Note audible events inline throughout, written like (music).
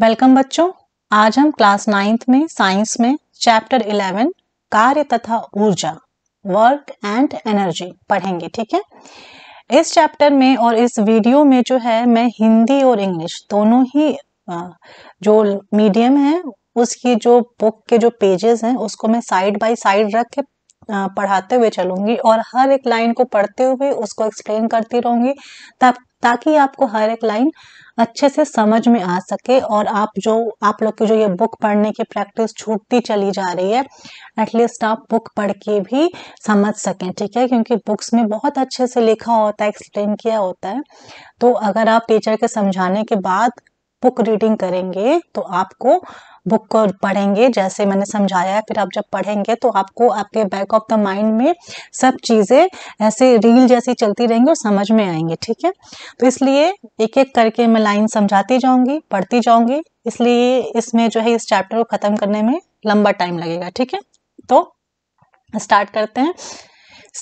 Welcome बच्चों आज हम क्लास नाइन्थ में साइंस में चैप्टर इलेवन कार्य तथा ऊर्जा वर्क एंड एनर्जी पढ़ेंगे ठीक है इस चैप्टर में और इस वीडियो में जो है मैं हिंदी और इंग्लिश दोनों ही जो मीडियम है उसकी जो बुक के जो पेजेस हैं उसको मैं साइड बाय साइड रख के पढ़ाते हुए चलूंगी और हर एक लाइन को पढ़ते हुए उसको एक्सप्लेन करती रहूंगी तब ताकि आपको हर एक लाइन अच्छे से समझ में आ सके और आप जो आप लोग की जो ये बुक पढ़ने की प्रैक्टिस छूटती चली जा रही है एटलीस्ट आप बुक पढ़ के भी समझ सकें ठीक है क्योंकि बुक्स में बहुत अच्छे से लिखा होता है एक्सप्लेन किया होता है तो अगर आप टीचर के समझाने के बाद बुक रीडिंग करेंगे तो आपको बुक को पढ़ेंगे जैसे मैंने समझाया है फिर आप जब पढ़ेंगे तो आपको आपके बैक ऑफ द माइंड में सब चीज़ें ऐसे रील जैसी चलती रहेंगी और समझ में आएंगे ठीक है तो इसलिए एक एक करके मैं लाइन समझाती जाऊंगी पढ़ती जाऊंगी इसलिए इसमें जो है इस चैप्टर को ख़त्म करने में लंबा टाइम लगेगा ठीक है तो स्टार्ट करते हैं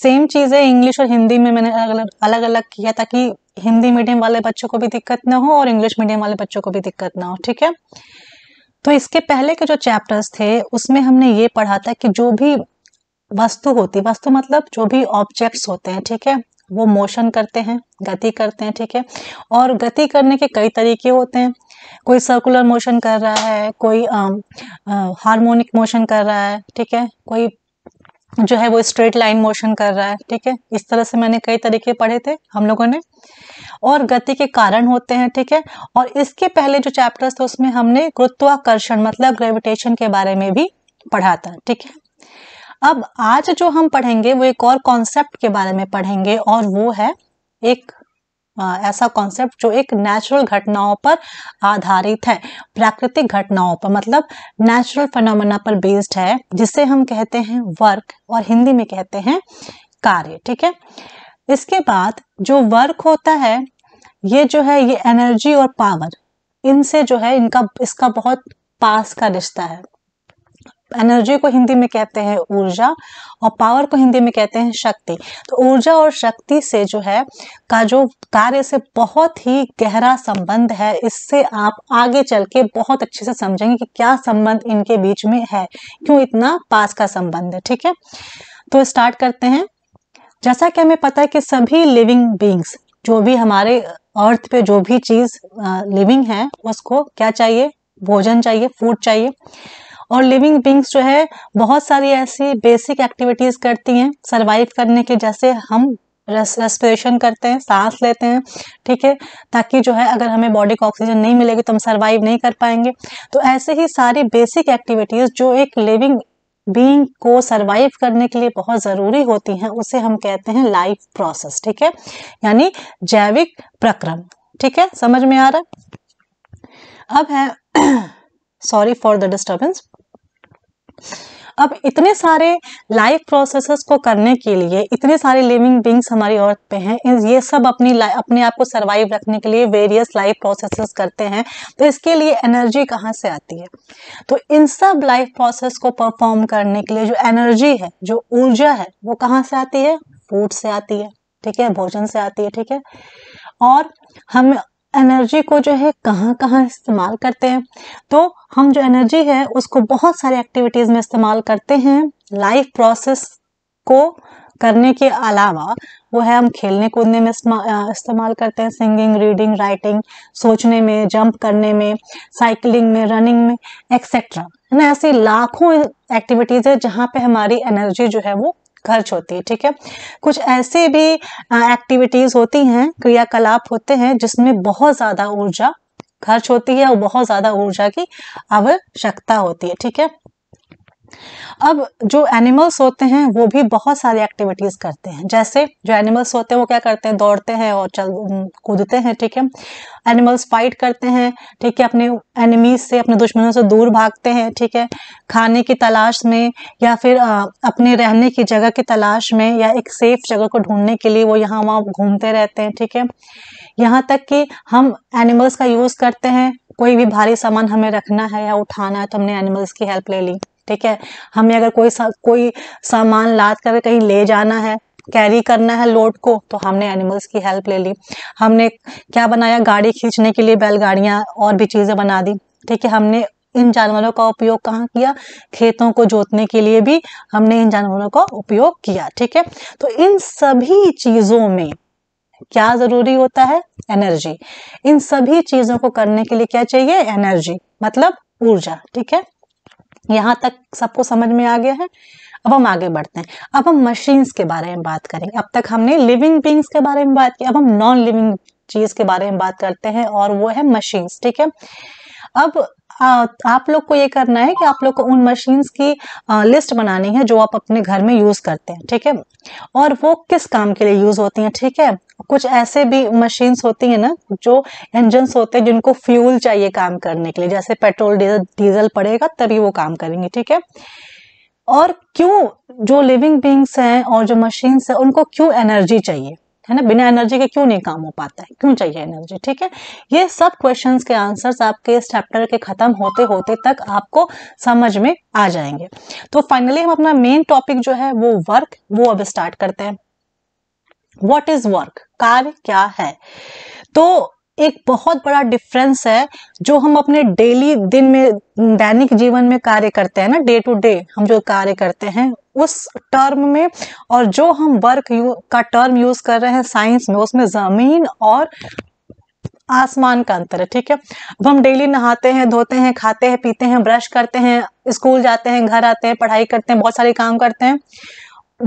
सेम चीज़ें इंग्लिश और हिंदी में मैंने अलग अलग अलग किया ताकि हिंदी मीडियम वाले बच्चों को भी दिक्कत ना हो और इंग्लिश मीडियम वाले बच्चों को भी दिक्कत ना हो ठीक है तो इसके पहले के जो चैप्टर्स थे उसमें हमने ये पढ़ा था कि जो भी वस्तु होती वस्तु मतलब जो भी ऑब्जेक्ट्स होते हैं ठीक है वो मोशन करते हैं गति करते हैं ठीक है और गति करने के कई तरीके होते हैं कोई सर्कुलर मोशन कर रहा है कोई हार्मोनिक मोशन कर रहा है ठीक है कोई जो है वो स्ट्रेट लाइन मोशन कर रहा है ठीक है इस तरह से मैंने कई तरीके पढ़े थे हम लोगों ने और गति के कारण होते हैं ठीक है और इसके पहले जो चैप्टर्स थे उसमें हमने गुरुत्वाकर्षण मतलब ग्रेविटेशन के बारे में भी पढ़ा था ठीक है अब आज जो हम पढ़ेंगे वो एक और कॉन्सेप्ट के बारे में पढ़ेंगे और वो है एक ऐसा कॉन्सेप्ट जो एक नेचुरल घटनाओं पर आधारित है प्राकृतिक घटनाओं पर मतलब नेचुरल फिनोमेना पर बेस्ड है जिसे हम कहते हैं वर्क और हिंदी में कहते हैं कार्य ठीक है इसके बाद जो वर्क होता है ये जो है ये एनर्जी और पावर इनसे जो है इनका इसका बहुत पास का रिश्ता है एनर्जी को हिंदी में कहते हैं ऊर्जा और पावर को हिंदी में कहते हैं शक्ति तो ऊर्जा और शक्ति से जो है का जो कार्य से बहुत ही गहरा संबंध है इससे आप आगे चल के बहुत अच्छे से समझेंगे कि क्या संबंध इनके बीच में है क्यों इतना पास का संबंध है ठीक है तो स्टार्ट करते हैं जैसा कि हमें पता है कि सभी लिविंग बींग्स जो भी हमारे अर्थ पे जो भी चीज लिविंग है उसको क्या चाहिए भोजन चाहिए फूड चाहिए और लिविंग बींग्स जो है बहुत सारी ऐसी बेसिक एक्टिविटीज करती हैं सर्वाइव करने के जैसे हम रेस्पिरेशन करते हैं सांस लेते हैं ठीक है ताकि जो है अगर हमें बॉडी को ऑक्सीजन नहीं मिलेगी तो हम सर्वाइव नहीं कर पाएंगे तो ऐसे ही सारी बेसिक एक्टिविटीज़ जो एक लिविंग बींग को सर्वाइव करने के लिए बहुत ज़रूरी होती हैं उसे हम कहते हैं लाइफ प्रोसेस ठीक है यानी जैविक प्रक्रम ठीक है समझ में आ रहा अब है सॉरी फॉर द डिस्टर्बेंस अब इतने सारे लाइफ प्रोसेसेस को करने के लिए इतने सारे लिविंग बींग्स हमारी अर्थ पे हैं ये सब अपनी अपने आप को सर्वाइव रखने के लिए वेरियस लाइफ प्रोसेसेस करते हैं तो इसके लिए एनर्जी कहाँ से आती है तो इन सब लाइफ प्रोसेस को परफॉर्म करने के लिए जो एनर्जी है जो ऊर्जा है वो कहाँ से आती है फूड से आती है ठीक है भोजन से आती है ठीक है और हम एनर्जी को जो है कहाँ कहाँ इस्तेमाल करते हैं तो हम जो एनर्जी है उसको बहुत सारे एक्टिविटीज़ में इस्तेमाल करते हैं लाइफ प्रोसेस को करने के अलावा वो है हम खेलने कूदने में इस्तेमाल करते हैं सिंगिंग रीडिंग राइटिंग सोचने में जंप करने में साइकिलिंग में रनिंग में एक्सेट्रा है ना ऐसी लाखों एक्टिविटीज़ है जहाँ पे हमारी एनर्जी जो है वो खर्च होती है ठीक है कुछ ऐसे भी एक्टिविटीज होती हैं क्रियाकलाप होते हैं जिसमें बहुत ज्यादा ऊर्जा खर्च होती है और बहुत ज्यादा ऊर्जा की आवश्यकता होती है ठीक है अब जो एनिमल्स होते हैं वो भी बहुत सारी एक्टिविटीज करते हैं जैसे जो एनिमल्स होते हैं वो क्या करते हैं दौड़ते हैं और चल कूदते हैं ठीक है एनिमल्स फाइट करते हैं ठीक है अपने एनिमीज से अपने दुश्मनों से दूर भागते हैं ठीक है खाने की तलाश में या फिर आ, अपने रहने की जगह की तलाश में या एक सेफ जगह को ढूंढने के लिए वो यहाँ वहाँ घूमते रहते हैं ठीक है यहाँ तक कि हम एनिमल्स का यूज़ करते हैं कोई भी भारी सामान हमें रखना है या उठाना है तो हमने एनिमल्स की हेल्प ले ली ठीक है हमें अगर कोई सा, कोई सामान लाद कर कहीं ले जाना है कैरी करना है लोड को तो हमने एनिमल्स की हेल्प ले ली हमने क्या बनाया गाड़ी खींचने के लिए बैलगाड़ियाँ और भी चीज़ें बना दी ठीक है हमने इन जानवरों का उपयोग कहाँ किया खेतों को जोतने के लिए भी हमने इन जानवरों का उपयोग किया ठीक है तो इन सभी चीज़ों में क्या जरूरी होता है एनर्जी इन सभी चीज़ों को करने के लिए क्या चाहिए एनर्जी मतलब ऊर्जा ठीक है यहाँ तक सबको समझ में आ गया है अब हम आगे बढ़ते हैं अब हम मशीन्स के बारे में बात करेंगे अब तक हमने लिविंग बींग्स के बारे में बात की अब हम नॉन लिविंग चीज के बारे में बात करते हैं और वो है मशीन्स ठीक है अब हाँ, आप लोग को ये करना है कि आप लोग को उन मशीन्स की लिस्ट बनानी है जो आप अपने घर में यूज करते हैं ठीक है और वो किस काम के लिए यूज होती हैं ठीक है कुछ ऐसे भी मशीन्स होती हैं ना जो इंजन होते हैं जिनको फ्यूल चाहिए काम करने के लिए जैसे पेट्रोल डीजल डीजल पड़ेगा तभी वो काम करेंगे ठीक है और क्यों जो लिविंग बींग्स हैं और जो मशीन्स हैं उनको क्यों एनर्जी चाहिए है ना बिना एनर्जी के क्यों नहीं काम हो पाता है क्यों चाहिए एनर्जी ठीक है ये सब क्वेश्चन के आंसर्स आपके इस चैप्टर के खत्म होते होते तक आपको समझ में आ जाएंगे तो फाइनली हम अपना मेन टॉपिक जो है वो वर्क वो अब स्टार्ट करते हैं वॉट इज वर्क कार्य क्या है तो एक बहुत बड़ा डिफरेंस है जो हम अपने डेली दिन में दैनिक जीवन में कार्य करते हैं ना डे टू डे हम जो कार्य करते हैं उस टर्म में और जो हम वर्क का टर्म यूज कर रहे हैं साइंस में उसमें जमीन और आसमान का अंतर है ठीक है अब हम डेली नहाते हैं धोते हैं खाते हैं पीते हैं ब्रश करते हैं स्कूल जाते हैं घर आते हैं पढ़ाई करते हैं बहुत सारे काम करते हैं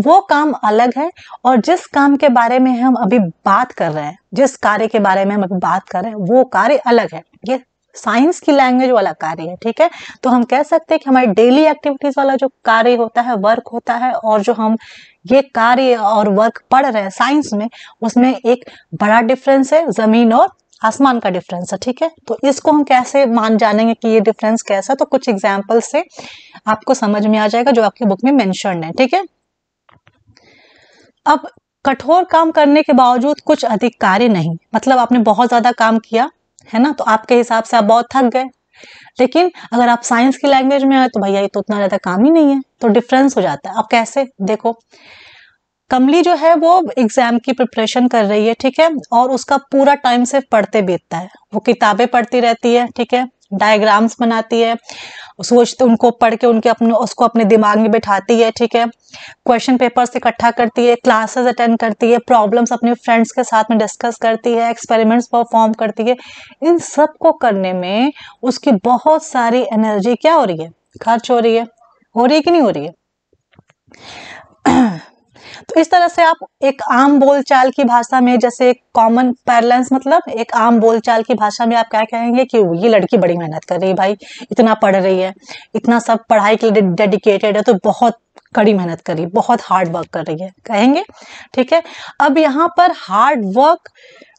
वो काम अलग है और जिस काम के बारे में हम अभी बात कर रहे हैं जिस कार्य के बारे में हम अभी बात कर रहे हैं वो कार्य अलग है ये साइंस की लैंग्वेज वाला कार्य है ठीक है तो हम कह सकते हैं कि हमारे डेली एक्टिविटीज वाला जो कार्य होता है वर्क होता है और जो हम ये कार्य और वर्क पढ़ रहे हैं साइंस में उसमें एक बड़ा डिफरेंस है जमीन और आसमान का डिफरेंस है ठीक है तो इसको हम कैसे मान जानेंगे कि ये डिफरेंस कैसा तो कुछ एग्जाम्पल से आपको समझ में आ जाएगा जो आपकी बुक में मैंशन है ठीक है अब कठोर काम करने के बावजूद कुछ अधिक कार्य नहीं मतलब आपने बहुत ज्यादा काम किया है ना तो आपके हिसाब से आप बहुत थक गए लेकिन अगर आप साइंस की लैंग्वेज में आए तो भैया ये तो उतना ज्यादा काम ही नहीं है तो डिफरेंस हो जाता है अब कैसे देखो कमली जो है वो एग्जाम की प्रिपरेशन कर रही है ठीक है और उसका पूरा टाइम से पढ़ते बीतता है वो किताबें पढ़ती रहती है ठीक है डायग्राम्स बनाती है सोचते तो उनको पढ़ के उनके अपने उसको अपने दिमाग में बैठाती है ठीक है क्वेश्चन पेपर्स इकट्ठा करती है क्लासेस अटेंड करती है प्रॉब्लम्स अपने फ्रेंड्स के साथ में डिस्कस करती है एक्सपेरिमेंट्स परफॉर्म करती है इन सब को करने में उसकी बहुत सारी एनर्जी क्या हो रही है खर्च हो रही है हो रही है कि नहीं हो रही है तो इस तरह से आप एक आम बोलचाल की भाषा में जैसे एक कॉमन पैरलेंस मतलब एक आम बोलचाल की भाषा में आप क्या कहेंगे कि ये लड़की बड़ी मेहनत कर रही है भाई इतना पढ़ रही है इतना सब पढ़ाई के लिए डेडिकेटेड है तो बहुत कड़ी मेहनत कर रही है बहुत हार्ड वर्क कर रही है कहेंगे ठीक है अब यहाँ पर हार्ड वर्क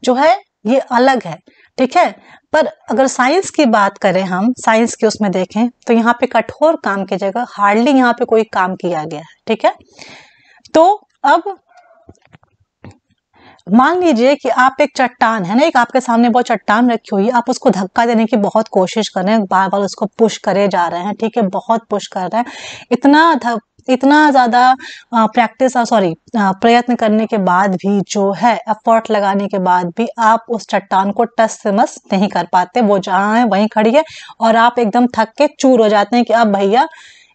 जो है ये अलग है ठीक है पर अगर साइंस की बात करें हम साइंस के उसमें देखें तो यहाँ पे कठोर काम की जगह हार्डली यहाँ पे कोई काम किया गया है ठीक है तो अब मान लीजिए कि आप एक चट्टान है ना एक आपके सामने बहुत चट्टान रखी हुई है आप उसको धक्का देने की बहुत कोशिश कर रहे हैं बार बार उसको पुश करे जा रहे हैं ठीक है बहुत पुश कर रहे हैं इतना इतना ज़्यादा प्रैक्टिस और सॉरी प्रयत्न करने के बाद भी जो है एफर्ट लगाने के बाद भी आप उस चट्टान को टस से मस नहीं कर पाते वो जहाँ है वहीं खड़ी है और आप एकदम थक के चूर हो जाते हैं कि अब भैया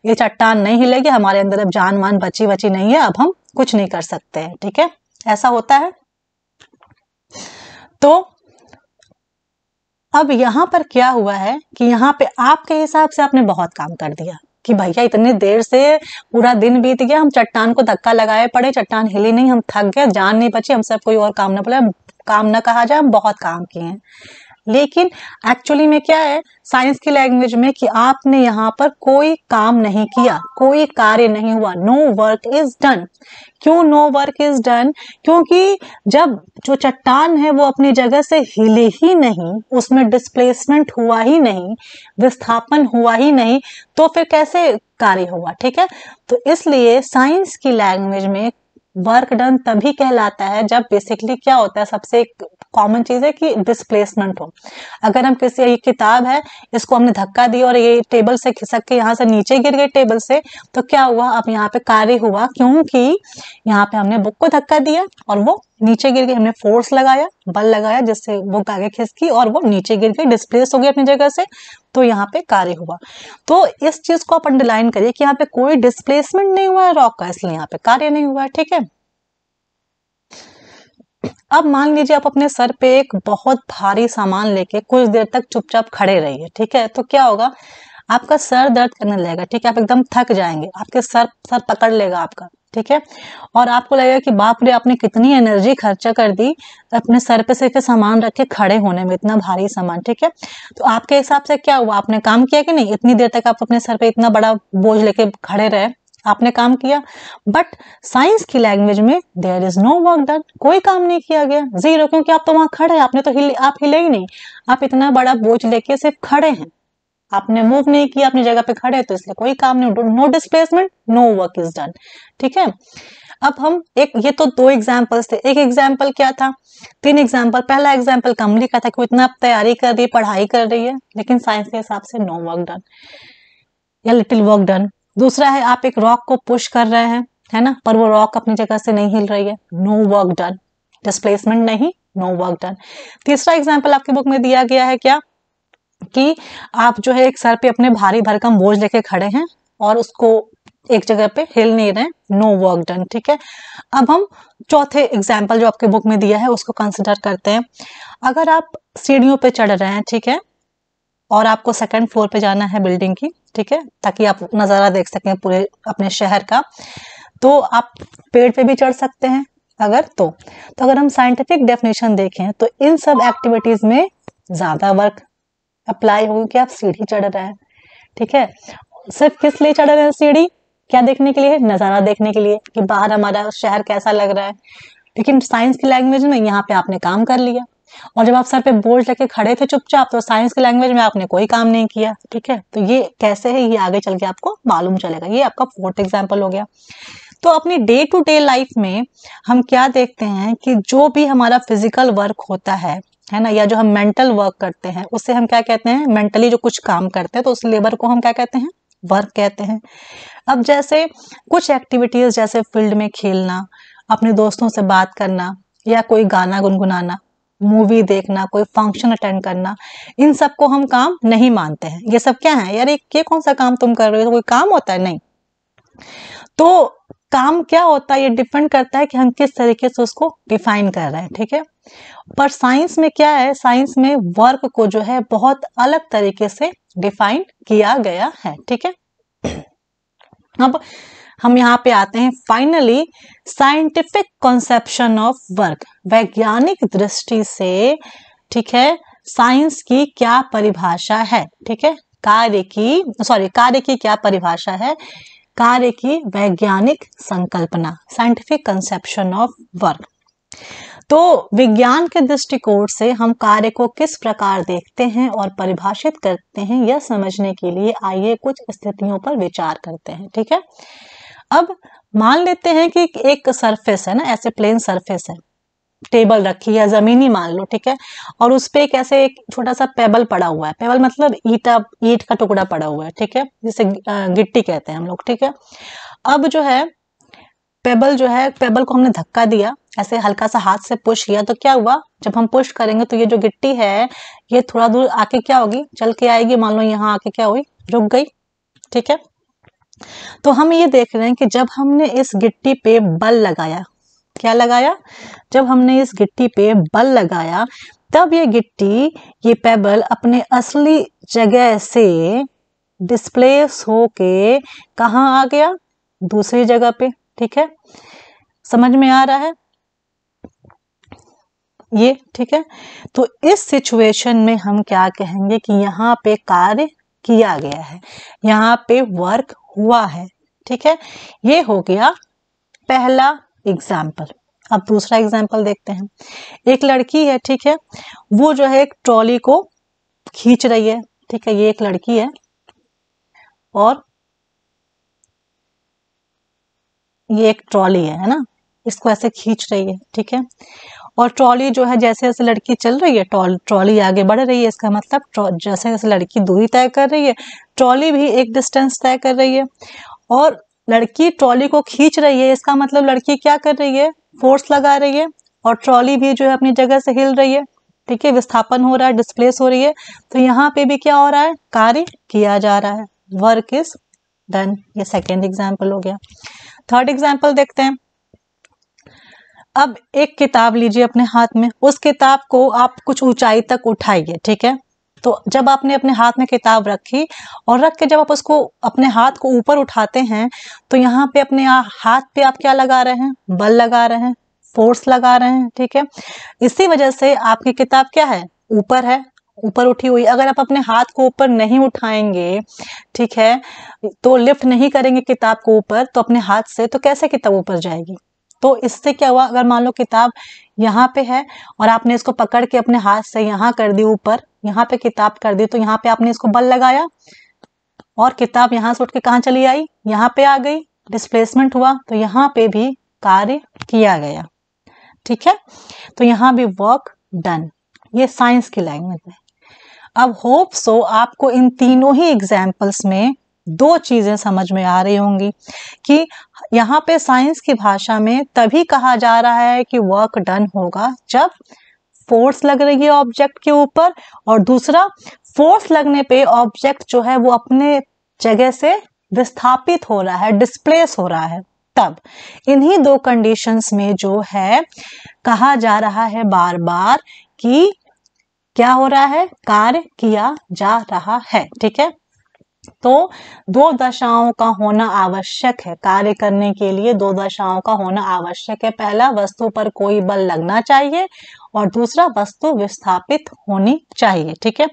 ये चट्टान नहीं हिलेगी हमारे अंदर अब जान वान बची बची नहीं है अब हम कुछ नहीं कर सकते हैं ठीक है ऐसा होता है तो अब यहां पर क्या हुआ है कि यहाँ पे आपके हिसाब से आपने बहुत काम कर दिया कि भैया इतने देर से पूरा दिन बीत गया हम चट्टान को धक्का लगाए पड़े चट्टान हिली नहीं हम थक गए जान नहीं बची हम सब कोई और काम ना बोले काम ना कहा जाए हम बहुत काम किए हैं लेकिन एक्चुअली में क्या है साइंस की लैंग्वेज में कि आपने यहाँ पर कोई काम नहीं किया कोई कार्य नहीं हुआ नो वर्क इज डन क्यों नो वर्क इज डन क्योंकि जब जो चट्टान है वो अपनी जगह से हिले ही नहीं उसमें डिस्प्लेसमेंट हुआ ही नहीं विस्थापन हुआ ही नहीं तो फिर कैसे कार्य हुआ ठीक है तो इसलिए साइंस की लैंग्वेज में वर्क डन तभी कहलाता है जब बेसिकली क्या होता है सबसे कॉमन चीज है कि डिस्प्लेसमेंट हो अगर हम किसी ये किताब है इसको हमने धक्का दिया और ये टेबल से खिसक के यहाँ से नीचे गिर गए टेबल से तो क्या हुआ अब यहाँ पे कार्य हुआ क्योंकि यहाँ पे हमने बुक को धक्का दिया और वो नीचे गिर गई हमने फोर्स लगाया बल लगाया जिससे बुक आगे खिसकी और वो नीचे गिर गई डिस्प्लेस हो गई अपनी जगह से तो यहाँ पे कार्य हुआ तो इस चीज को आप अंडरलाइन करिए कि यहाँ पे कोई डिस्प्लेसमेंट नहीं हुआ है रॉक का इसलिए यहाँ पे कार्य नहीं हुआ ठीक है अब मान लीजिए आप अपने सर पे एक बहुत भारी सामान लेके कुछ देर तक चुपचाप खड़े रहिए ठीक है तो क्या होगा आपका सर दर्द करने लगेगा ठीक है आप एकदम थक जाएंगे आपके सर सर पकड़ लेगा आपका ठीक है और आपको लगेगा कि बाप रे आपने कितनी एनर्जी खर्चा कर दी अपने सर पे सिर्फ सामान रख के खड़े होने में इतना भारी सामान ठीक है तो आपके हिसाब से क्या हुआ आपने काम किया कि नहीं इतनी देर तक आप अपने सर पे इतना बड़ा बोझ लेके खड़े रहे आपने काम किया बट साइंस की लैंग्वेज में there is no work done कोई काम नहीं किया गया जीरो क्योंकि आप तो वहां खड़े हैं आपने तो हिले आप हिले ही नहीं आप इतना बड़ा बोझ लेके सिर्फ खड़े हैं आपने मूव नहीं किया अपनी जगह पे खड़े हैं तो इसलिए कोई काम नहीं no displacement no work is done ठीक है अब हम एक ये तो दो एग्जाम्पल्स थे एक एग्जाम्पल क्या था तीन एग्जाम्पल पहला एग्जाम्पल कमली का था कि इतना आप तैयारी कर रही है पढ़ाई कर रही है लेकिन साइंस के हिसाब से नो वर्क डन या लिटिल वर्क डन दूसरा है आप एक रॉक को पुश कर रहे हैं है ना पर वो रॉक अपनी जगह से नहीं हिल रही है नो वर्क डन डिस्प्लेसमेंट नहीं नो वर्क डन तीसरा एग्जाम्पल आपकी बुक में दिया गया है क्या कि आप जो है एक सर पे अपने भारी भरकम बोझ लेके खड़े हैं और उसको एक जगह पे हिल नहीं रहे नो वर्क डन ठीक है अब हम चौथे एग्जाम्पल जो आपके बुक में दिया है उसको कंसिडर करते हैं अगर आप सीढ़ियों पे चढ़ रहे हैं ठीक है और आपको सेकंड फ्लोर पे जाना है बिल्डिंग की ठीक है ताकि आप नज़ारा देख सकें पूरे अपने शहर का तो आप पेड़ पे भी चढ़ सकते हैं अगर तो तो अगर हम साइंटिफिक डेफिनेशन देखें तो इन सब एक्टिविटीज़ में ज़्यादा वर्क अप्लाई होगी कि आप सीढ़ी चढ़ रहे हैं ठीक है सिर्फ किस लिए चढ़ रहे हैं सीढ़ी क्या देखने के लिए नज़ारा देखने के लिए कि बाहर हमारा शहर कैसा लग रहा है लेकिन साइंस की लैंग्वेज में यहाँ पे आपने काम कर लिया और जब आप सर पे बोल्ट लेके खड़े थे चुपचाप तो साइंस की लैंग्वेज में आपने कोई काम नहीं किया ठीक है तो ये कैसे है ये आगे चल के आपको मालूम चलेगा ये आपका फोर्थ एग्जाम्पल हो गया तो अपनी डे टू डे लाइफ में हम क्या देखते हैं कि जो भी हमारा फिजिकल वर्क होता है है ना या जो हम मेंटल वर्क करते हैं उससे हम क्या कहते हैं मेंटली जो कुछ काम करते हैं तो उस लेबर को हम क्या कहते हैं वर्क कहते हैं अब जैसे कुछ एक्टिविटीज जैसे फील्ड में खेलना अपने दोस्तों से बात करना या कोई गाना गुनगुनाना मूवी देखना कोई फंक्शन अटेंड करना इन सब को हम काम नहीं मानते हैं ये सब क्या है यार ये कौन सा काम तुम कर रहे हो तो कोई काम होता है नहीं तो काम क्या होता है ये डिपेंड करता है कि हम किस तरीके से उसको डिफाइन कर रहे हैं ठीक है पर साइंस में क्या है साइंस में वर्क को जो है बहुत अलग तरीके से डिफाइन किया गया है ठीक है अब हम यहाँ पे आते हैं finally scientific conception of work वैज्ञानिक दृष्टि से ठीक है साइंस की क्या परिभाषा है ठीक है कार्य की सॉरी कार्य की क्या परिभाषा है कार्य की वैज्ञानिक संकल्पना साइंटिफिक कंसेप्शन ऑफ वर्क तो विज्ञान के दृष्टिकोण से हम कार्य को किस प्रकार देखते हैं और परिभाषित करते हैं यह समझने के लिए आइए कुछ स्थितियों पर विचार करते हैं ठीक है अब मान लेते हैं कि एक सरफेस है ना ऐसे प्लेन सरफेस है टेबल रखी है जमीनी मान लो ठीक है और उस पर एक ऐसे एक छोटा सा पेबल पड़ा हुआ है पेबल मतलब ईटा ईट का टुकड़ा पड़ा हुआ है ठीक है जिसे गिट्टी कहते हैं हम लोग ठीक है अब जो है पेबल जो है पेबल को हमने धक्का दिया ऐसे हल्का सा हाथ से पुश किया तो क्या हुआ जब हम पुश करेंगे तो ये जो गिट्टी है ये थोड़ा दूर आके क्या होगी चल के आएगी मान लो यहाँ आके क्या हुई रुक गई ठीक है तो हम ये देख रहे हैं कि जब हमने इस गिट्टी पे बल लगाया क्या लगाया जब हमने इस गिट्टी पे बल लगाया तब ये गिट्टी ये पेबल अपने असली जगह से डिस्प्लेस होके कहा आ गया दूसरी जगह पे ठीक है समझ में आ रहा है ये ठीक है तो इस सिचुएशन में हम क्या कहेंगे कि यहाँ पे कार्य किया गया है यहाँ पे वर्क हुआ है ठीक है ये हो गया पहला एग्जाम्पल अब दूसरा एग्जाम्पल देखते हैं एक लड़की है ठीक है वो जो है एक ट्रॉली को खींच रही है ठीक है ये एक लड़की है और ये एक ट्रॉली है है ना इसको ऐसे खींच रही है ठीक है और ट्रॉली जो है जैसे जैसे लड़की चल रही है ट्रॉली आगे बढ़ रही है इसका मतलब जैसे जैसे लड़की दूरी तय कर रही है ट्रॉली भी एक डिस्टेंस तय कर रही है और लड़की ट्रॉली को खींच रही है इसका मतलब लड़की क्या कर रही है फोर्स लगा रही है और ट्रॉली भी जो है अपनी जगह से हिल रही है ठीक है विस्थापन हो रहा है डिस्प्लेस हो रही है तो यहाँ पे भी क्या हो रहा है कार्य किया जा रहा है वर्क इज डन ये सेकेंड एग्जाम्पल हो गया थर्ड एग्जाम्पल देखते हैं अब एक किताब लीजिए अपने हाथ में उस किताब को आप कुछ ऊंचाई तक उठाइए ठीक है तो जब आपने अपने हाथ में किताब रखी और रख के जब आप उसको अपने हाथ को ऊपर उठाते हैं तो यहाँ पे अपने हाथ पे आप क्या लगा रहे हैं बल लगा रहे हैं फोर्स लगा रहे हैं ठीक है इसी वजह से आपकी किताब क्या है ऊपर है ऊपर उठी हुई अगर आप अपने हाथ को ऊपर नहीं उठाएंगे ठीक है तो लिफ्ट नहीं करेंगे किताब को ऊपर तो अपने हाथ से तो कैसे किताब ऊपर जाएगी तो इससे क्या हुआ अगर मान लो किताब यहाँ पे है और आपने इसको पकड़ के अपने हाथ से यहाँ कर दी ऊपर यहाँ पे किताब कर दी तो यहाँ पे आपने इसको बल लगाया और किताब यहाँ से उठ के कहाँ चली आई यहाँ पे आ गई डिस्प्लेसमेंट हुआ तो यहाँ पे भी कार्य किया गया ठीक है तो यहाँ भी वर्क डन ये साइंस की लैंग्वेज में अब होप सो आपको इन तीनों ही एग्जाम्पल्स में दो चीज़ें समझ में आ रही होंगी कि यहाँ पे साइंस की भाषा में तभी कहा जा रहा है कि वर्क डन होगा जब फोर्स लग रही है ऑब्जेक्ट के ऊपर और दूसरा फोर्स लगने पे ऑब्जेक्ट जो है वो अपने जगह से विस्थापित हो रहा है डिस्प्लेस हो रहा है तब इन्हीं दो कंडीशंस में जो है कहा जा रहा है बार बार कि क्या हो रहा है कार्य किया जा रहा है ठीक है तो दो दशाओं का होना आवश्यक है कार्य करने के लिए दो दशाओं का होना आवश्यक है पहला वस्तु पर कोई बल लगना चाहिए और दूसरा वस्तु विस्थापित होनी चाहिए ठीक है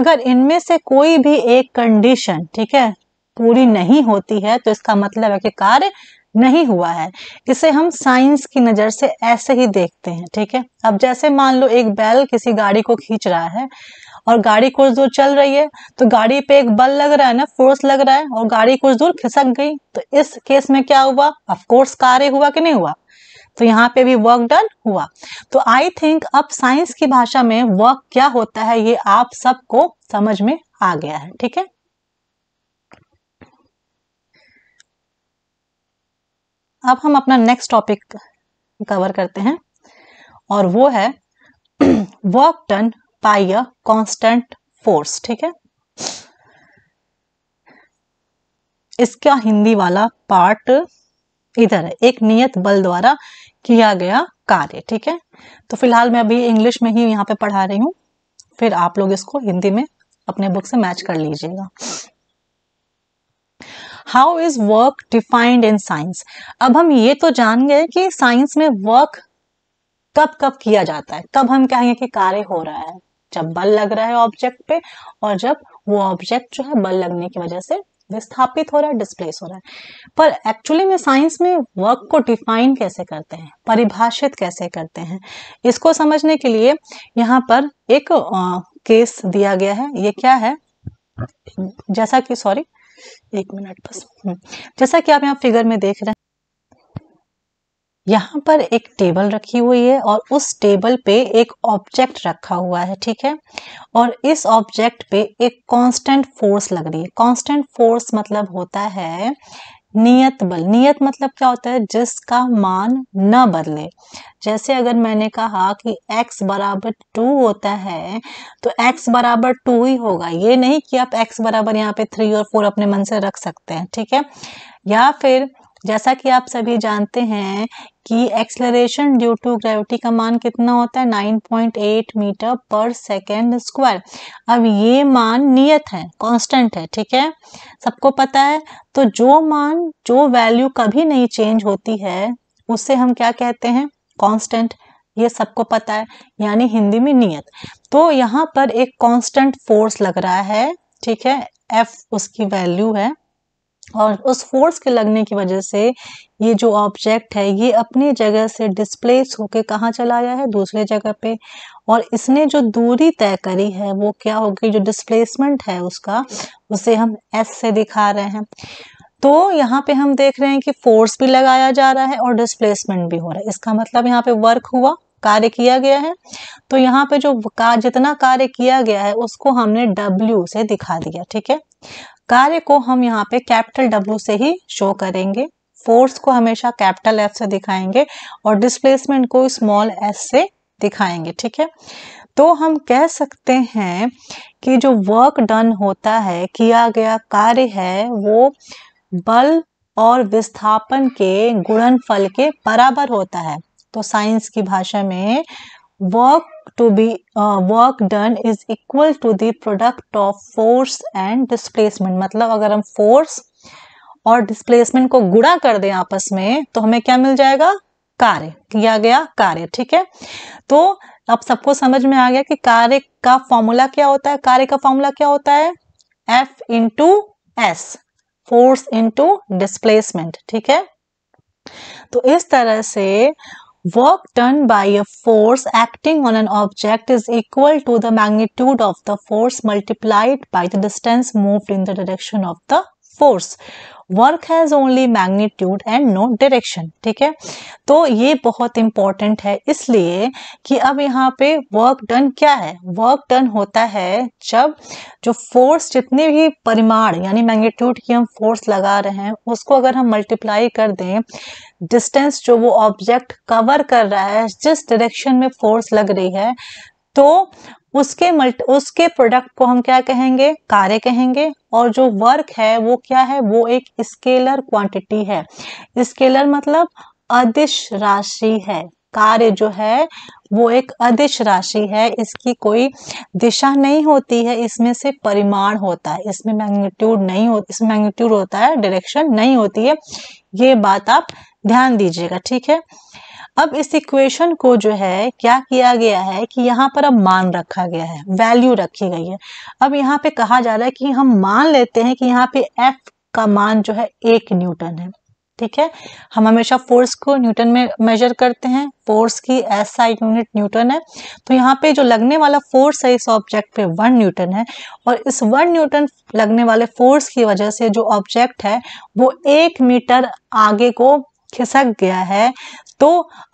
अगर इनमें से कोई भी एक कंडीशन ठीक है पूरी नहीं होती है तो इसका मतलब है कि कार्य नहीं हुआ है इसे हम साइंस की नजर से ऐसे ही देखते हैं ठीक है अब जैसे मान लो एक बैल किसी गाड़ी को खींच रहा है और गाड़ी कुछ दूर चल रही है तो गाड़ी पे एक बल लग रहा है ना फोर्स लग रहा है और गाड़ी कुछ दूर खिसक गई तो इस केस में क्या हुआ ऑफकोर्स कार्य हुआ कि नहीं हुआ तो यहाँ पे भी वर्क डन हुआ तो आई थिंक अब साइंस की भाषा में वर्क क्या होता है ये आप सबको समझ में आ गया है ठीक है अब हम अपना नेक्स्ट टॉपिक कवर करते हैं और वो है work (clears throat) done by a constant force ठीक है इसका हिंदी वाला पार्ट इधर है एक नियत बल द्वारा किया गया कार्य ठीक है तो फिलहाल मैं अभी इंग्लिश में ही यहाँ पे पढ़ा रही हूँ फिर आप लोग इसको हिंदी में अपने बुक से मैच कर लीजिएगा how is work defined in science अब हम ये तो जान गए कि साइंस में वर्क कब कब किया जाता है कब हम कहेंगे कि कार्य हो रहा है जब बल लग रहा है ऑब्जेक्ट पे और जब वो ऑब्जेक्ट जो है बल लगने की वजह से विस्थापित हो रहा है डिस्प्लेस हो रहा है पर एक्चुअली में साइंस में वर्क को डिफाइन कैसे करते हैं परिभाषित कैसे करते हैं इसको समझने के लिए यहाँ पर एक आ, केस दिया गया है ये क्या है जैसा कि सॉरी एक मिनट बस हम्म। जैसा कि आप यहाँ फिगर में देख रहे हैं यहाँ पर एक टेबल रखी हुई है और उस टेबल पे एक ऑब्जेक्ट रखा हुआ है ठीक है और इस ऑब्जेक्ट पे एक कांस्टेंट फोर्स लग रही है कांस्टेंट फोर्स मतलब होता है नियत बल नियत मतलब क्या होता है जिसका मान न बदले जैसे अगर मैंने कहा कि x बराबर टू होता है तो x बराबर टू ही होगा ये नहीं कि आप x बराबर यहाँ पे थ्री और फोर अपने मन से रख सकते हैं ठीक है या फिर जैसा कि आप सभी जानते हैं कि एक्सलरेशन ड्यू टू ग्रेविटी का मान कितना होता है 9.8 मीटर पर सेकेंड स्क्वायर अब ये मान नियत है कांस्टेंट है ठीक है सबको पता है तो जो मान जो वैल्यू कभी नहीं चेंज होती है उसे हम क्या कहते हैं कांस्टेंट ये सबको पता है यानी हिंदी में नियत तो यहाँ पर एक कांस्टेंट फोर्स लग रहा है ठीक है एफ उसकी वैल्यू है और उस फोर्स के लगने की वजह से ये जो ऑब्जेक्ट है ये अपनी जगह से डिस्प्लेस होकर कहाँ चला आया है दूसरे जगह पे और इसने जो दूरी तय करी है वो क्या होगी जो डिस्प्लेसमेंट है उसका उसे हम एस से दिखा रहे हैं तो यहाँ पे हम देख रहे हैं कि फोर्स भी लगाया जा रहा है और डिस्प्लेसमेंट भी हो रहा है इसका मतलब यहाँ पे वर्क हुआ कार्य किया गया है तो यहाँ पे जो का जितना कार्य किया गया है उसको हमने W से दिखा दिया ठीक है कार्य को हम यहाँ पे कैपिटल डब्ल्यू से ही शो करेंगे फोर्स को हमेशा कैपिटल एफ से दिखाएंगे और डिस्प्लेसमेंट को स्मॉल एस से दिखाएंगे ठीक है तो हम कह सकते हैं कि जो वर्क डन होता है किया गया कार्य है वो बल और विस्थापन के गुणनफल के बराबर होता है तो साइंस की भाषा में work to be uh, work done is equal to the product of force and displacement मतलब अगर हम force और displacement को गुड़ा कर दें आपस में तो हमें क्या मिल जाएगा कार्य किया गया कार्य ठीक है तो अब सबको समझ में आ गया कि कार्य का फॉर्मूला क्या होता है कार्य का फॉर्मूला क्या होता है F into S force into displacement ठीक है तो इस तरह से Work done by a force acting on an object is equal to the magnitude of the force multiplied by the distance moved in the direction of the force. Work has only magnitude and no direction ठीक है तो ये बहुत important है इसलिए कि अब यहाँ पे वर्क डन क्या है वर्क डन होता है जब जो फोर्स जितने भी परिमाण यानी मैग्नीट्यूड की हम फोर्स लगा रहे हैं उसको अगर हम मल्टीप्लाई कर दें डिस्टेंस जो वो ऑब्जेक्ट कवर कर रहा है जिस डायरेक्शन में फोर्स लग रही है तो उसके मल्ट उसके प्रोडक्ट को हम क्या कहेंगे कार्य कहेंगे और जो वर्क है वो क्या है वो एक स्केलर क्वांटिटी है स्केलर मतलब अदिश राशि है कार्य जो है वो एक अदिश राशि है इसकी कोई दिशा नहीं होती है इसमें से परिमाण होता है इसमें मैग्नीट्यूड नहीं हो इसमें मैग्नीट्यूड होता है डायरेक्शन नहीं होती है ये बात आप ध्यान दीजिएगा ठीक है अब इस इक्वेशन को जो है क्या किया गया है कि यहाँ पर अब मान रखा गया है वैल्यू रखी गई है अब यहाँ पे कहा जा रहा है कि हम मान लेते हैं कि यहाँ पे एफ का मान जो है एक न्यूटन है ठीक है हम हमेशा फोर्स को न्यूटन में मेजर करते हैं फोर्स की ऐसा यूनिट न्यूटन है तो यहाँ पे जो लगने वाला फोर्स है इस ऑब्जेक्ट पे वन न्यूटन है और इस वन न्यूटन लगने वाले फोर्स की वजह से जो ऑब्जेक्ट है वो एक मीटर आगे को खिसक गया है तो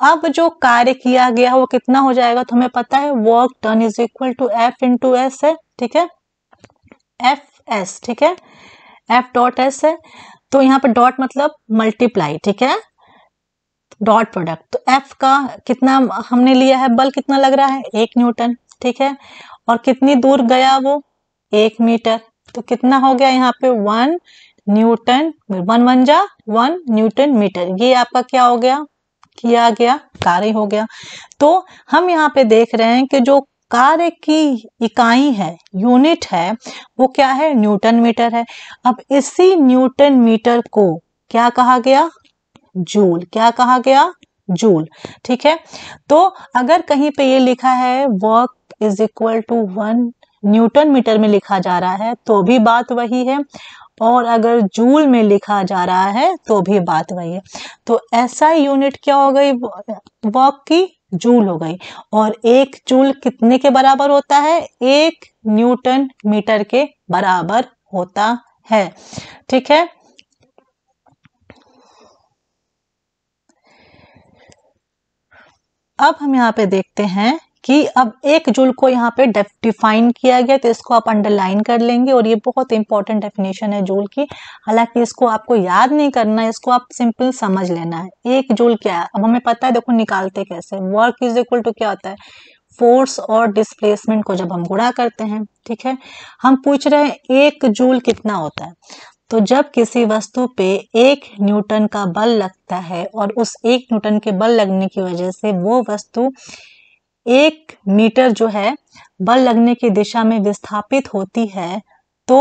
अब जो कार्य किया गया वो कितना हो जाएगा तो हमें पता है work done is equal to F into S है ठीक है एफ एस ठीक है एफ डॉट एस है तो यहाँ पे डॉट मतलब मल्टीप्लाई ठीक है डॉट प्रोडक्ट तो एफ का कितना हमने लिया है बल कितना लग रहा है एक न्यूटन ठीक है और कितनी दूर गया वो एक मीटर तो कितना हो गया यहाँ पे वन न्यूटन वन वन जा वन न्यूटन मीटर ये आपका क्या हो गया किया गया कार्य हो गया तो हम यहाँ पे देख रहे हैं कि जो कार्य की इकाई है यूनिट है वो क्या है न्यूटन मीटर है अब इसी न्यूटन मीटर को क्या कहा गया जूल क्या कहा गया जूल ठीक है तो अगर कहीं पे ये लिखा है work is equal to one newton metre में लिखा जा रहा है तो भी बात वही है और अगर जूल में लिखा जा रहा है तो भी बात वही है तो ऐसा यूनिट क्या हो गई वर्क की जूल हो गई और एक जूल कितने के बराबर होता है एक न्यूटन मीटर के बराबर होता है ठीक है अब हम यहाँ पे देखते हैं कि अब एक जूल को यहाँ पे डिफाइन किया गया तो इसको आप अंडरलाइन कर लेंगे और ये बहुत इंपॉर्टेंट डेफिनेशन है जूल की हालांकि इसको आपको याद नहीं करना है इसको आप सिंपल समझ लेना है एक जूल क्या है अब हमें पता है देखो निकालते कैसे वर्क इज इक्वल टू क्या होता है फोर्स और डिस्प्लेसमेंट को जब हम गुड़ा करते हैं ठीक है हम पूछ रहे हैं एक जूल कितना होता है तो जब किसी वस्तु पे एक न्यूटन का बल लगता है और उस एक न्यूटन के बल लगने की वजह से वो वस्तु एक मीटर जो है बल लगने की दिशा में विस्थापित होती है तो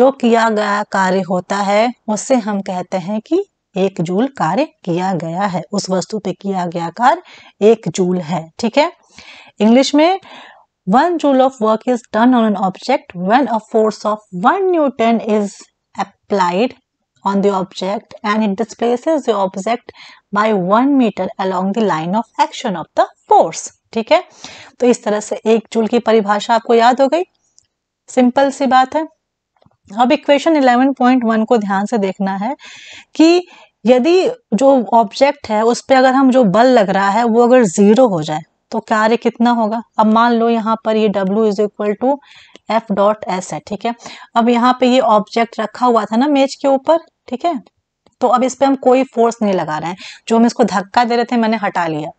जो किया गया कार्य होता है उससे हम कहते हैं कि एक जूल कार्य किया गया है उस वस्तु पे किया गया कार्य एक जूल है ठीक है इंग्लिश में one joule of work is done on an object when a force of one newton is applied on the object and it displaces the object by one metre along the line of action of the force ठीक है तो इस तरह से एक joule की परिभाषा आपको याद हो गई सिंपल सी बात है अब इक्वेशन 11.1 को ध्यान से देखना है कि यदि जो ऑब्जेक्ट है उस पर अगर हम जो बल लग रहा है वो अगर जीरो हो जाए तो कार्य कितना होगा अब मान लो यहाँ पर ये W is equal to F dot S है ठीक है अब यहाँ पे ये ऑब्जेक्ट रखा हुआ था ना मेज के ऊपर ठीक है तो अब इस पर हम कोई फोर्स नहीं लगा रहे हैं जो हम इसको धक्का दे रहे थे मैंने हटा लिया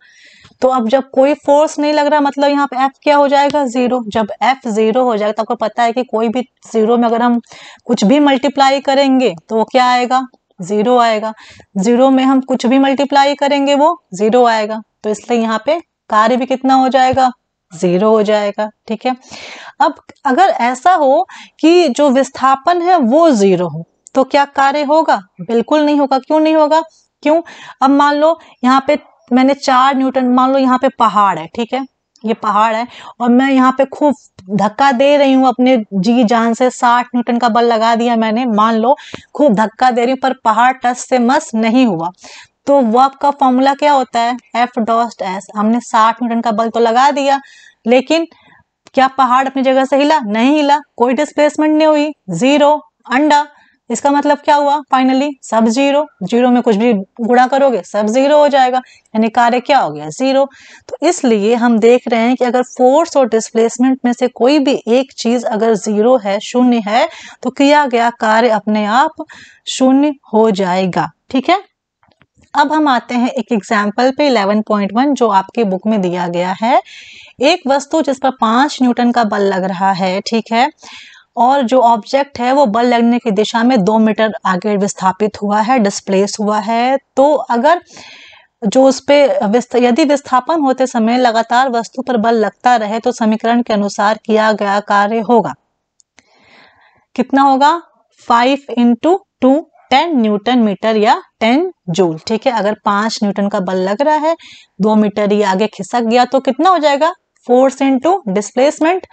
तो अब जब कोई फोर्स नहीं लग रहा मतलब यहाँ पे एफ क्या हो जाएगा जीरो जब एफ जीरो हो जाएगा तो आपको पता है कि कोई भी जीरो में अगर हम कुछ भी मल्टीप्लाई करेंगे तो वो क्या आएगा जीरो आएगा जीरो में हम कुछ भी मल्टीप्लाई करेंगे वो जीरो आएगा तो इसलिए यहाँ पे कार्य भी कितना हो जाएगा जीरो हो जाएगा ठीक है अब अगर ऐसा हो कि जो विस्थापन है वो जीरो हो तो क्या कार्य होगा बिल्कुल नहीं होगा क्यों नहीं होगा क्यों अब मान लो यहाँ पे मैंने चार न्यूटन मान लो यहाँ पे पहाड़ है ठीक है ये पहाड़ है और मैं यहाँ पे खूब धक्का दे रही हूँ अपने जी जान से साठ न्यूटन का बल लगा दिया मैंने मान लो खूब धक्का दे रही हूँ पर पहाड़ टच से मस नहीं हुआ तो वर्क का फॉर्मूला क्या होता है एफ डॉस्ट एस हमने साठ न्यूटन का बल तो लगा दिया लेकिन क्या पहाड़ अपनी जगह से हिला नहीं हिला कोई डिस्प्लेसमेंट नहीं हुई जीरो अंडा इसका मतलब क्या हुआ फाइनली सब जीरो जीरो में कुछ भी गुणा करोगे सब जीरो हो जाएगा यानी कार्य क्या हो गया जीरो तो इसलिए हम देख रहे हैं कि अगर फोर्स और डिस्प्लेसमेंट में से कोई भी एक चीज अगर जीरो है शून्य है तो किया गया कार्य अपने आप शून्य हो जाएगा ठीक है अब हम आते हैं एक एग्जाम्पल पे 11.1 जो आपके बुक में दिया गया है एक वस्तु जिस पर पांच न्यूटन का बल लग रहा है ठीक है और जो ऑब्जेक्ट है वो बल लगने की दिशा में दो मीटर आगे विस्थापित हुआ है डिस्प्लेस हुआ है तो अगर जो उस पर यदि विस्थापन होते समय लगातार वस्तु पर बल लगता रहे तो समीकरण के अनुसार किया गया कार्य होगा कितना होगा five into two ten newton metre या टेन जूल ठीक है अगर पांच न्यूटन का बल लग रहा है दो मीटर ये आगे खिसक गया तो कितना हो जाएगा फोर्स इंटू डिस्प्लेसमेंट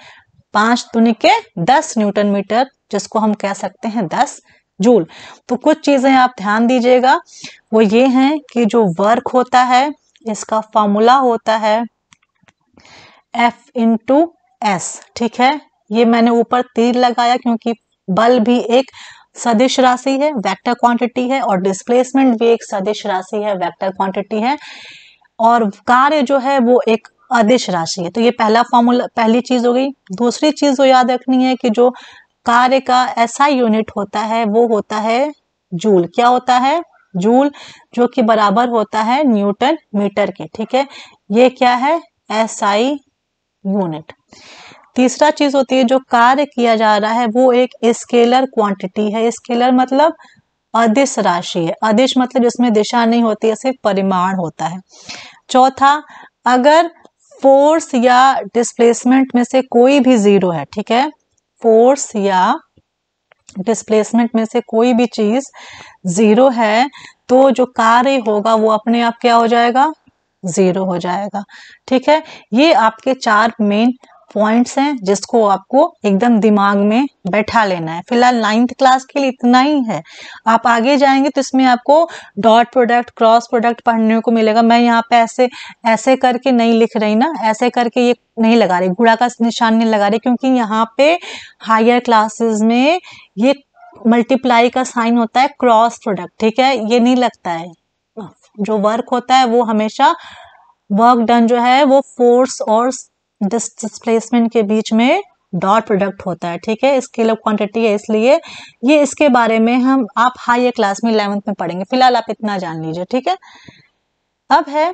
पांच दुनी के दस न्यूटन मीटर जिसको हम कह सकते हैं दस जूल तो कुछ चीजें आप ध्यान दीजिएगा वो ये हैं कि जो वर्क होता है इसका फॉर्मूला होता है एफ इंटू एस ठीक है ये मैंने ऊपर तीर लगाया क्योंकि बल भी एक सदिश राशि है वेक्टर क्वांटिटी है और डिस्प्लेसमेंट भी एक सदिश राशि है वेक्टर क्वांटिटी है और कार्य जो है वो एक अदिश राशि है तो ये पहला फॉर्मूला पहली चीज हो गई दूसरी चीज जो याद रखनी है कि जो कार्य का ऐसा यूनिट होता है वो होता है जूल क्या होता है जूल जो कि बराबर होता है न्यूटन मीटर के ठीक है ये क्या है एसआई यूनिट तीसरा चीज होती है जो कार्य किया जा रहा है वो एक स्केलर क्वांटिटी है स्केलर मतलब अदिश राशि है अदिश मतलब जिसमें दिशा नहीं होती है सिर्फ परिमाण होता है चौथा अगर फोर्स या डिस्प्लेसमेंट में से कोई भी जीरो है ठीक है फोर्स या डिस्प्लेसमेंट में से कोई भी चीज जीरो है तो जो कार्य होगा वो अपने आप क्या हो जाएगा जीरो हो जाएगा ठीक है ये आपके चार मेन पॉइंट्स हैं जिसको आपको एकदम दिमाग में बैठा लेना है फिलहाल नाइन्थ क्लास के लिए इतना ही है आप आगे जाएंगे तो इसमें आपको डॉट प्रोडक्ट क्रॉस प्रोडक्ट पढ़ने को मिलेगा मैं यहाँ पे ऐसे ऐसे करके नहीं लिख रही ना ऐसे करके ये नहीं लगा रही गुड़ा का निशान नहीं लगा रही क्योंकि यहाँ पे हायर क्लासेस में ये मल्टीप्लाई का साइन होता है क्रॉस प्रोडक्ट ठीक है ये नहीं लगता है जो वर्क होता है वो हमेशा वर्क डन जो है वो फोर्स और डिस डिस्प्लेसमेंट के बीच में डॉट प्रोडक्ट होता है ठीक है इसके लिए क्वांटिटी है इसलिए ये इसके बारे में हम आप हाईर क्लास में इलेवंथ में पढ़ेंगे फिलहाल आप इतना जान लीजिए ठीक है अब है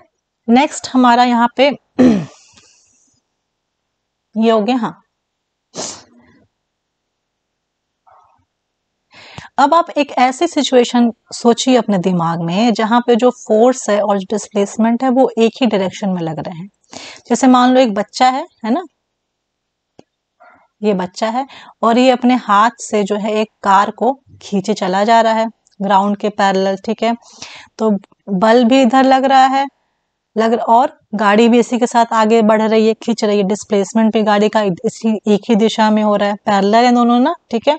नेक्स्ट हमारा यहाँ पे (clears throat) ये हो गया हाँ अब आप एक ऐसी सिचुएशन सोचिए अपने दिमाग में जहां पे जो फोर्स है और डिस्प्लेसमेंट है वो एक ही डायरेक्शन में लग रहे हैं जैसे मान लो एक बच्चा है है ना ये बच्चा है और ये अपने हाथ से जो है एक कार को खींचे चला जा रहा है ग्राउंड के पैरेलल ठीक है तो बल भी इधर लग रहा है लग और गाड़ी भी इसी के साथ आगे बढ़ रही है खींच रही है डिस्प्लेसमेंट भी गाड़ी का इसी एक ही दिशा में हो रहा है पैरल है दोनों ना ठीक है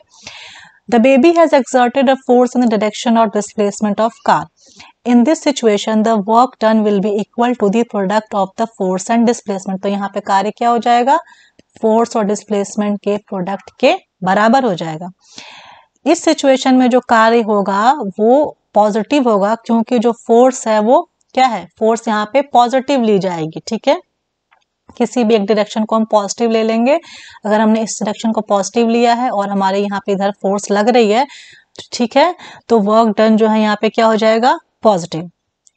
the baby has exerted a force in the direction और displacement of car in this situation the work done will be equal to the product of the force and displacement तो यहाँ पे कार्य क्या हो जाएगा फोर्स और डिस्प्लेसमेंट के प्रोडक्ट के बराबर हो जाएगा इस सिचुएशन में जो कार्य होगा वो पॉजिटिव होगा क्योंकि जो फोर्स है वो क्या है फोर्स यहाँ पे पॉजिटिव ली जाएगी ठीक है किसी भी एक डायरेक्शन को हम पॉजिटिव ले लेंगे अगर हमने इस डायरेक्शन को पॉजिटिव लिया है और हमारे यहाँ पे इधर फोर्स लग रही है ठीक है तो वर्क डन जो है यहाँ पे क्या हो जाएगा पॉजिटिव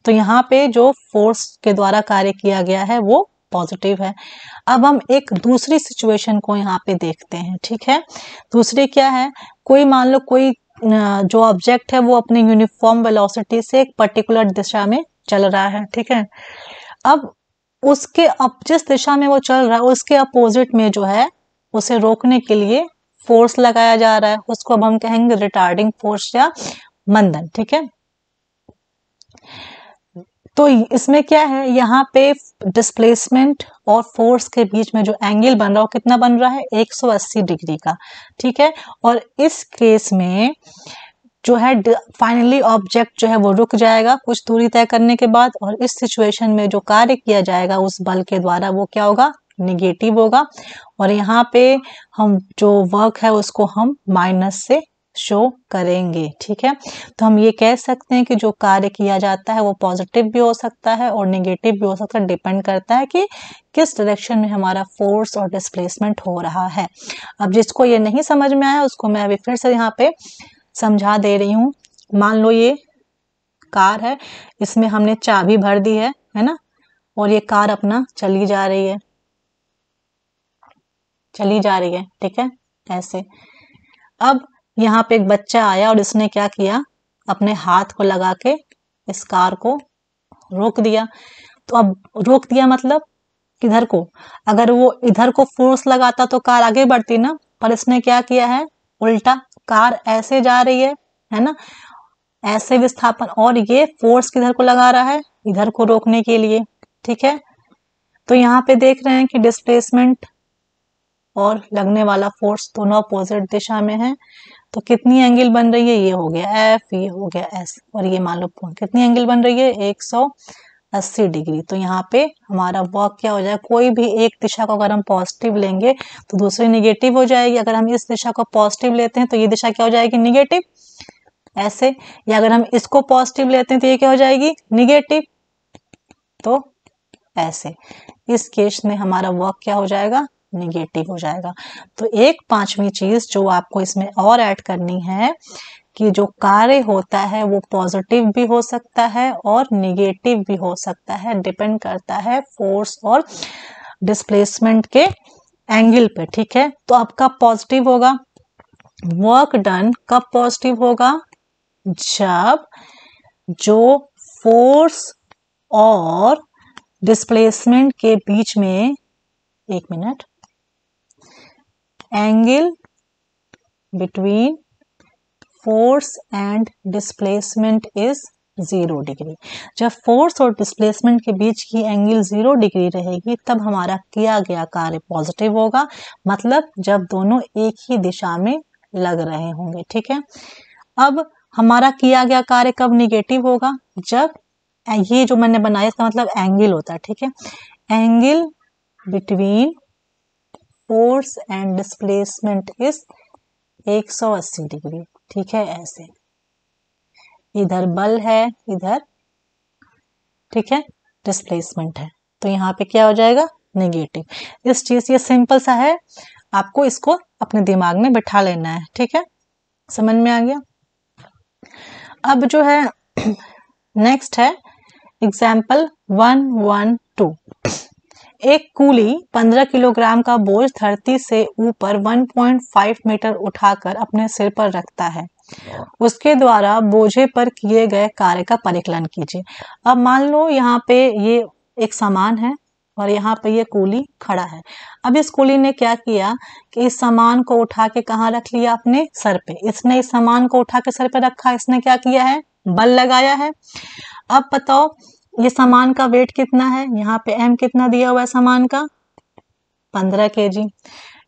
तो यहाँ पे जो फोर्स के द्वारा कार्य किया गया है वो पॉजिटिव है अब हम एक दूसरी सिचुएशन को यहाँ पे देखते हैं ठीक है दूसरी क्या है कोई मान लो कोई जो ऑब्जेक्ट है वो अपने यूनिफॉर्म वेलोसिटी से एक पर्टिकुलर दिशा में चल रहा है ठीक है अब उसके अब जिस दिशा में वो चल रहा है उसके अपोजिट में जो है उसे रोकने के लिए फोर्स लगाया जा रहा है उसको अब हम कहेंगे रिटार्डिंग फोर्स या मंदन ठीक है तो इसमें क्या है यहाँ पे डिस्प्लेसमेंट और फोर्स के बीच में जो एंगल बन रहा है कितना बन रहा है 180 डिग्री का ठीक है और इस केस में जो है फाइनली ऑब्जेक्ट जो है वो रुक जाएगा कुछ दूरी तय करने के बाद और इस सिचुएशन में जो कार्य किया जाएगा उस बल के द्वारा वो क्या होगा निगेटिव होगा और यहाँ पे हम जो वर्क है उसको हम माइनस से शो करेंगे ठीक है तो हम ये कह सकते हैं कि जो कार्य किया जाता है वो पॉजिटिव भी हो सकता है और निगेटिव भी हो सकता है डिपेंड करता है कि किस डायरेक्शन में हमारा फोर्स और डिस्प्लेसमेंट हो रहा है अब जिसको ये नहीं समझ में आया उसको मैं अभी फिर से यहाँ पे समझा दे रही हूँ मान लो ये कार है इसमें हमने चाबी भर दी है है ना और ये कार अपना चली जा रही है चली जा रही है ठीक है ऐसे अब यहाँ पे एक बच्चा आया और इसने क्या किया अपने हाथ को लगा के इस कार को रोक दिया तो अब रोक दिया मतलब किधर को अगर वो इधर को फोर्स लगाता तो कार आगे बढ़ती ना पर इसने क्या किया है उल्टा कार ऐसे जा रही है है ना ऐसे विस्थापन और ये फोर्स किधर को लगा रहा है इधर को रोकने के लिए ठीक है तो यहाँ पे देख रहे हैं कि डिस्प्लेसमेंट और लगने वाला फोर्स दोनों अपोजिट दिशा में है तो कितनी एंगल बन रही है ये हो गया एफ ये हो गया एस और ये मान लो कितनी एंगल बन रही है एक सौ अस्सी डिग्री तो यहाँ पे हमारा वर्क क्या हो जाएगा कोई भी एक दिशा को अगर हम पॉजिटिव लेंगे तो दूसरी निगेटिव हो जाएगी अगर हम इस दिशा को पॉजिटिव लेते हैं तो ये दिशा क्या हो जाएगी निगेटिव ऐसे या अगर हम इसको पॉजिटिव लेते हैं तो ये क्या हो जाएगी निगेटिव तो ऐसे इस केस में हमारा वर्क क्या हो जाएगा निगेटिव हो जाएगा तो एक पांचवी चीज जो आपको इसमें और ऐड करनी है कि जो कार्य होता है वो पॉजिटिव भी हो सकता है और निगेटिव भी हो सकता है डिपेंड करता है फोर्स और डिस्प्लेसमेंट के एंगल पे ठीक है तो अब कब पॉजिटिव होगा वर्क डन कब पॉजिटिव होगा जब जो फोर्स और डिस्प्लेसमेंट के बीच में एक minute angle between force and displacement is zero degree जब फोर्स और डिस्प्लेसमेंट के बीच की एंगल जीरो डिग्री रहेगी तब हमारा किया गया कार्य पॉजिटिव होगा मतलब जब दोनों एक ही दिशा में लग रहे होंगे ठीक है अब हमारा किया गया कार्य कब निगेटिव होगा जब ये जो मैंने बनाया इसका मतलब एंगल होता है ठीक है angle between force and displacement is 180 degree ठीक है ऐसे इधर बल है इधर ठीक है डिस्प्लेसमेंट है तो यहाँ पे क्या हो जाएगा नेगेटिव इस चीज ये सिंपल सा है आपको इसको अपने दिमाग में बैठा लेना है ठीक है समझ में आ गया अब जो है नेक्स्ट (clears throat) है एग्जाम्पल वन वन टू एक कूली 15 किलोग्राम का बोझ धरती से ऊपर 1.5 मीटर उठाकर अपने सिर पर रखता है उसके द्वारा बोझे पर किए गए कार्य का परिकलन कीजिए अब मान लो यहाँ पे ये एक सामान है और यहाँ पे ये कूली खड़ा है अब इस कूली ने क्या किया कि इस सामान को उठा के कहाँ रख लिया अपने सर पे इसने इस सामान को उठा के सर पे रखा इसने क्या किया है बल लगाया है अब बताओ ये सामान का वेट कितना है यहाँ पे एम कितना दिया हुआ है सामान का पंद्रह के जी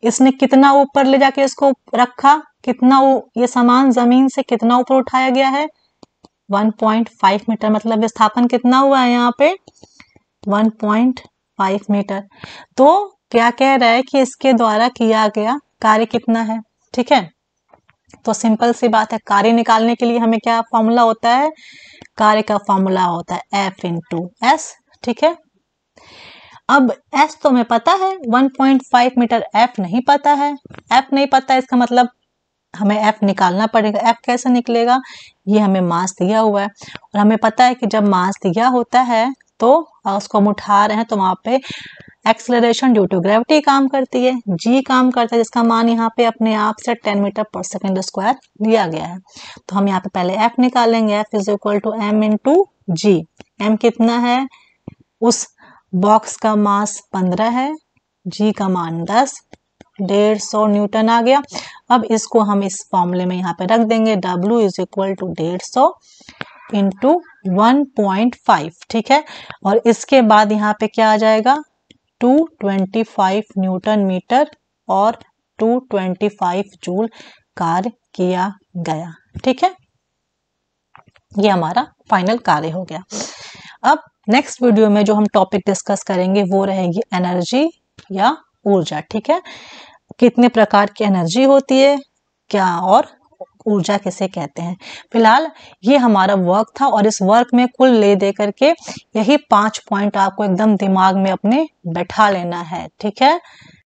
इसने कितना ऊपर ले जाके इसको रखा कितना ये सामान जमीन से कितना ऊपर उठाया गया है 1.5 मीटर मतलब विस्थापन कितना हुआ है यहाँ पे 1.5 मीटर तो क्या कह रहा है कि इसके द्वारा किया गया कार्य कितना है ठीक है तो सिंपल सी बात है कार्य निकालने के लिए हमें क्या फॉर्मूला होता है कार्य का फॉर्मूला होता है एफ इन टू एस ठीक है अब एस तो हमें पता है 1.5 मीटर एफ नहीं पता है एफ नहीं पता है, इसका मतलब हमें एफ निकालना पड़ेगा एफ कैसे निकलेगा ये हमें मास दिया हुआ है और हमें पता है कि जब मास दिया होता है तो उसको हम उठा रहे हैं तो वहां पे एक्सलरेशन ड्यू टू ग्रेविटी काम करती है जी काम करता है जिसका मान यहाँ पे अपने आप से ten metre per second square लिया गया है तो हम यहाँ पे पहले एफ निकालेंगे F is equal to M into G M कितना है उस बॉक्स का मास पंद्रह है जी का मान दस डेढ़ सौ न्यूटन आ गया अब इसको हम इस फॉर्मूले में यहाँ पे रख देंगे डब्ल्यू इज इक्वल टू डेढ़ सौ इंटू वन पॉइंट फाइव ठीक है और इसके बाद यहाँ पे क्या आ जाएगा 225 न्यूटन मीटर और 225 जूल कार्य किया गया ठीक है ये हमारा फाइनल कार्य हो गया अब नेक्स्ट वीडियो में जो हम टॉपिक डिस्कस करेंगे वो रहेगी एनर्जी या ऊर्जा ठीक है कितने प्रकार की एनर्जी होती है क्या और ऊर्जा किसे कहते हैं फिलहाल ये हमारा वर्क था और इस वर्क में कुल ले दे करके यही पांच पॉइंट आपको एकदम दिमाग में अपने बैठा लेना है ठीक है